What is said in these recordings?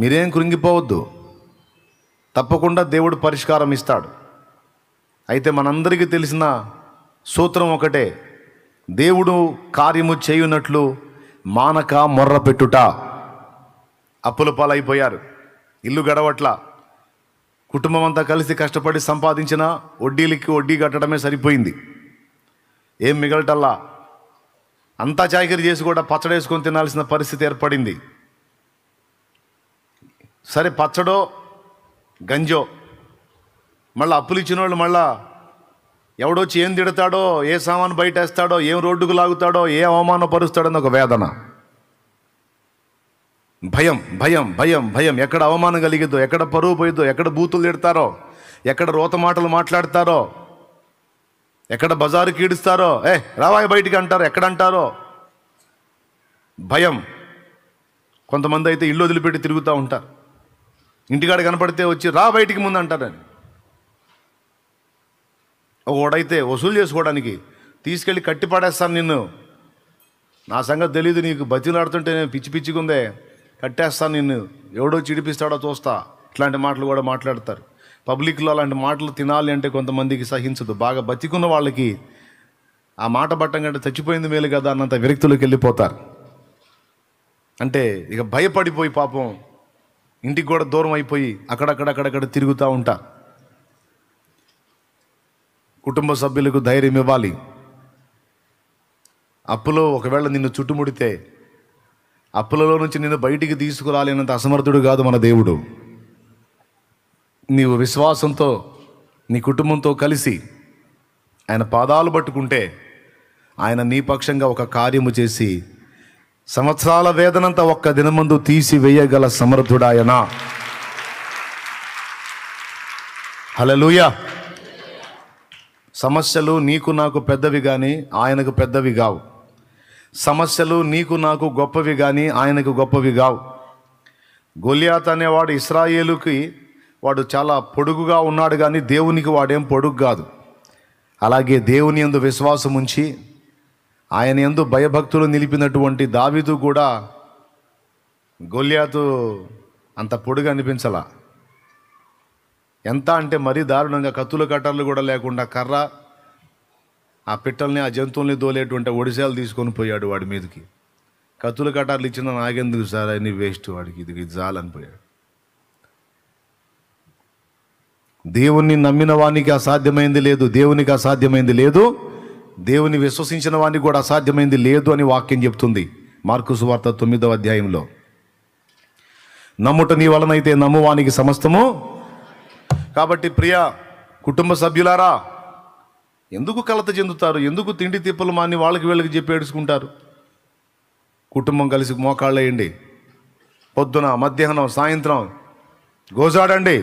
మీరేం కృంగిపోవద్దు తప్పకుండా దేవుడు పరిష్కారం ఇస్తాడు అయితే మనందరికీ తెలిసిన సూత్రం ఒకటే దేవుడు కార్యము చేయునట్లు మానక మొర్ర పెట్టుట అప్పుల పాలైపోయారు ఇల్లు గడవట్ల కుటుంబం అంతా కలిసి కష్టపడి సంపాదించిన వడ్డీలకి వడ్డీ కట్టడమే సరిపోయింది ఏం మిగలటల్లా అంతా చాకరీ చేసి కూడా పచ్చడేసుకొని తినాల్సిన పరిస్థితి ఏర్పడింది సరే పచ్చడో గంజో మళ్ళీ అప్పులు ఇచ్చిన వాళ్ళు మళ్ళా ఎవడొచ్చి ఏం తిడతాడో ఏ సామాను బయటేస్తాడో ఏం రోడ్డుకు లాగుతాడో ఏ అవమానం అవమానపరుస్తాడని ఒక వేదన భయం భయం భయం భయం ఎక్కడ అవమానం కలిగిద్దో ఎక్కడ పరువు పోయిద్దో ఎక్కడ బూతులు తిడతారో ఎక్కడ రోత మాటలు మాట్లాడతారో ఎక్కడ బజారు కీడుస్తారో ఏ రావాయి బయటికి అంటారు ఎక్కడంటారో భయం కొంతమంది అయితే ఇల్లు వదిలిపెట్టి తిరుగుతూ ఉంటారు ఇంటికాడ కనపడితే వచ్చి రా బయటికి ముందు అంటారని ఒకడైతే వసూలు చేసుకోవడానికి తీసుకెళ్ళి కట్టి పడేస్తాను నిన్ను నా సంగతి తెలియదు నీకు బతిలాడుతుంటే నేను పిచ్చి పిచ్చికుందే కట్టేస్తాను నిన్ను ఎవడో చిడిపిస్తాడో చూస్తా ఇట్లాంటి మాటలు కూడా మాట్లాడతారు పబ్లిక్లో అలాంటి మాటలు తినాలి అంటే కొంతమందికి సహించదు బాగా బతికున్న వాళ్ళకి ఆ మాట బట్టం కంటే చచ్చిపోయింది మేలు కదా అన్నంత విరక్తులకు వెళ్ళిపోతారు అంటే ఇక భయపడిపోయి పాపం ఇంటికి కూడా దూరం అయిపోయి అక్కడక్కడక్కడక్కడ తిరుగుతూ ఉంటా కుటుంబ సభ్యులకు ధైర్యం ఇవ్వాలి అప్పులో ఒకవేళ నిన్ను చుట్టుముడితే అప్పులలో నుంచి నిన్ను బయటికి తీసుకురాలేనంత అసమర్థుడు కాదు మన దేవుడు నీవు విశ్వాసంతో నీ కుటుంబంతో కలిసి ఆయన పాదాలు పట్టుకుంటే ఆయన నీ పక్షంగా ఒక కార్యము చేసి సంవత్సరాల వేదనంతా ఒక్క దినమందు వేయగల సమర్థుడాయన హలలుయ సమస్యలు నీకు నాకు పెద్దవి కానీ ఆయనకు పెద్దవి కావు సమస్యలు నీకు నాకు గొప్పవి కానీ ఆయనకు గొప్పవి కావు గొలియాత్ అనేవాడు ఇస్రాయేలుకి వాడు చాలా పొడుగుగా ఉన్నాడు కానీ దేవునికి వాడేం పొడుగు కాదు అలాగే దేవుని ఎందు విశ్వాసం ఉంచి ఆయన ఎందు భయభక్తులు నిలిపినటువంటి దావీదు కూడా గొల్యాతు అంత పొడుగా అనిపించలా ఎంత అంటే మరీ దారుణంగా కత్తులు కట్టర్లు కూడా లేకుండా కర్ర ఆ పిట్టల్ని ఆ జంతువుల్ని దోలేటువంటి ఒడిశాలు తీసుకొని పోయాడు వాడి మీదకి కత్తులు కటార్లు ఇచ్చిన నాగెందుకు సార్ అని వేస్ట్ వాడికి ఇది ఇది అనిపోయాడు దేవుణ్ణి నమ్మిన వానికి అసాధ్యమైంది లేదు దేవునికి అసాధ్యమైంది లేదు దేవుని విశ్వసించిన వాడిని కూడా అసాధ్యమైంది లేదు అని వాక్యం చెప్తుంది మార్కు సువార్త తొమ్మిదవ అధ్యాయంలో నమ్ముట నీ వలనైతే నమ్మువానికి సమస్తము కాబట్టి ప్రియ కుటుంబ సభ్యులారా ఎందుకు కలత చెందుతారు ఎందుకు తిండి తిప్పలు మాని వాళ్ళకి వీళ్ళకి చెప్పి ఏడుచుకుంటారు కుటుంబం కలిసి మోకాళ్ళేయండి పొద్దున మధ్యాహ్నం సాయంత్రం గోజాడండి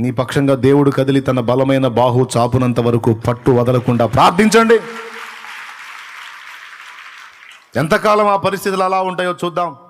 నీ పక్షంగా దేవుడు కదిలి తన బలమైన బాహు చాపునంత వరకు పట్టు వదలకుండా ప్రార్థించండి ఎంతకాలం ఆ పరిస్థితులు అలా ఉంటాయో చూద్దాం